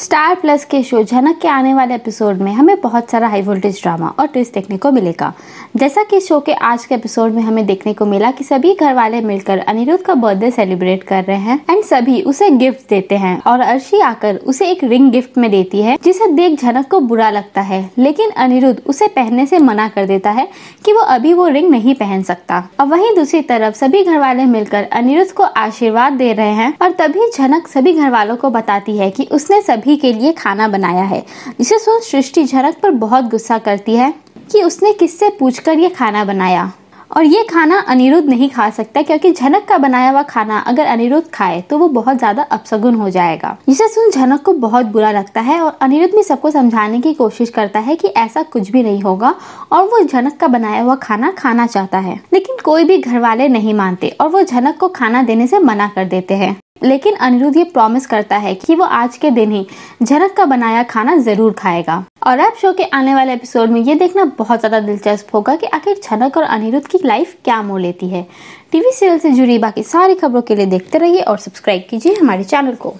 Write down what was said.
star plus के show झनक के आने वाले एपिसोड में हमें बहुत सारा हाई वोल्टेज ड्रामा और ट्विस्ट देखने को मिलेगा जैसा कि शो के आज के एपिसोड में हमें देखने को मिला कि सभी घर वाले मिलकर अनिरुद्ध का बर्थडे सेलिब्रेट कर रहे हैं एंड सभी उसे गिफ्ट देते हैं और अर्शी आकर उसे एक रिंग गिफ्ट में देती है जिसे देख झनक को बुरा लगता है लेकिन अनिरुद्ध उसे पहनने से मना कर देता है की वो अभी वो रिंग नहीं पहन सकता और वही दूसरी तरफ सभी घर वाले मिलकर अनिरुद्ध को आशीर्वाद दे रहे हैं और तभी झनक सभी घर वालों को बताती है की उसने सभी सभी के लिए खाना बनाया है इसे सुन सृष्टि झरक पर बहुत गुस्सा करती है कि उसने किससे पूछकर ये खाना बनाया और ये खाना अनिरुद्ध नहीं खा सकता क्योंकि झनक का बनाया हुआ खाना अगर अनिरुद्ध खाए तो वो बहुत ज्यादा अपसगुन हो जाएगा जिसे सुन झनक को बहुत बुरा लगता है और अनिरुद्ध भी सबको समझाने की कोशिश करता है कि ऐसा कुछ भी नहीं होगा और वो झनक का बनाया हुआ खाना खाना चाहता है लेकिन कोई भी घर वाले नहीं मानते और वो झनक को खाना देने से मना कर देते हैं लेकिन अनिरुद्ध ये प्रॉमिस करता है कि वो आज के दिन ही झनक का बनाया खाना जरूर खाएगा और अब शो के आने वाले एपिसोड में ये देखना बहुत ज़्यादा दिलचस्प होगा कि आखिर झनक और अनिरुद्ध की लाइफ क्या मोड़ लेती है टीवी सीरियल से जुड़ी बाकी सारी खबरों के लिए देखते रहिए और सब्सक्राइब कीजिए हमारे चैनल को